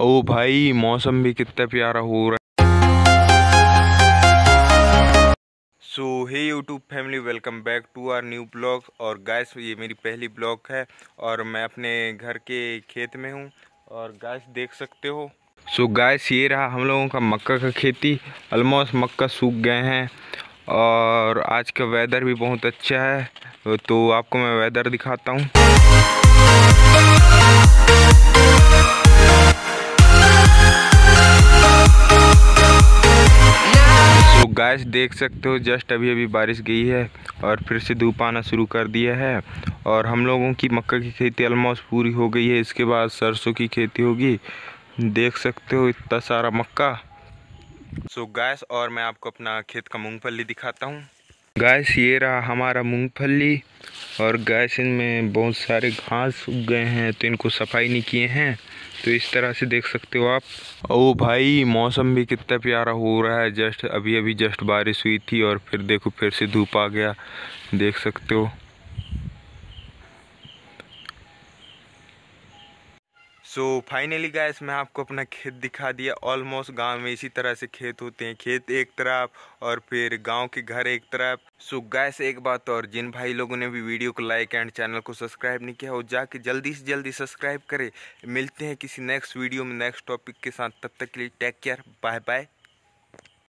ओ भाई मौसम भी कितना प्यारा हो रहा है so hey YouTube family welcome back to our new blog और गैस ये मेरी पहली ब्लॉग है और मैं अपने घर के खेत में हूँ और गैस देख सकते हो सो so गैस ये रहा हम लोगों का मक्का का खेती ऑलमोस्ट मक्का सूख गए हैं और आज का वेदर भी बहुत अच्छा है तो आपको मैं वेदर दिखाता हूँ गाइस देख सकते हो जस्ट अभी अभी बारिश गई है और फिर से धूप आना शुरू कर दिया है और हम लोगों की मक्का की खेती ऑलमोस्ट पूरी हो गई है इसके बाद सरसों की खेती होगी देख सकते हो इतना सारा मक्का सो so गैस और मैं आपको अपना खेत का मूंगफली दिखाता हूँ गैस ये रहा हमारा मूंगफली और गैस इनमें बहुत सारे घास उग गए हैं तो इनको सफाई नहीं किए हैं तो इस तरह से देख सकते हो आप ओ भाई मौसम भी कितना प्यारा हो रहा है जस्ट अभी अभी जस्ट बारिश हुई थी और फिर देखो फिर से धूप आ गया देख सकते हो सो फाइनली गैस मैं आपको अपना खेत दिखा दिया ऑलमोस्ट गांव में इसी तरह से खेत होते हैं खेत एक तरफ और फिर गांव के घर एक तरफ सो so, गैस एक बात और जिन भाई लोगों ने भी वीडियो को लाइक एंड चैनल को सब्सक्राइब नहीं किया वो जाके जल्दी से जल्दी सब्सक्राइब करें मिलते हैं किसी नेक्स्ट वीडियो में नेक्स्ट टॉपिक के साथ तब तक के लिए टेक केयर बाय बाय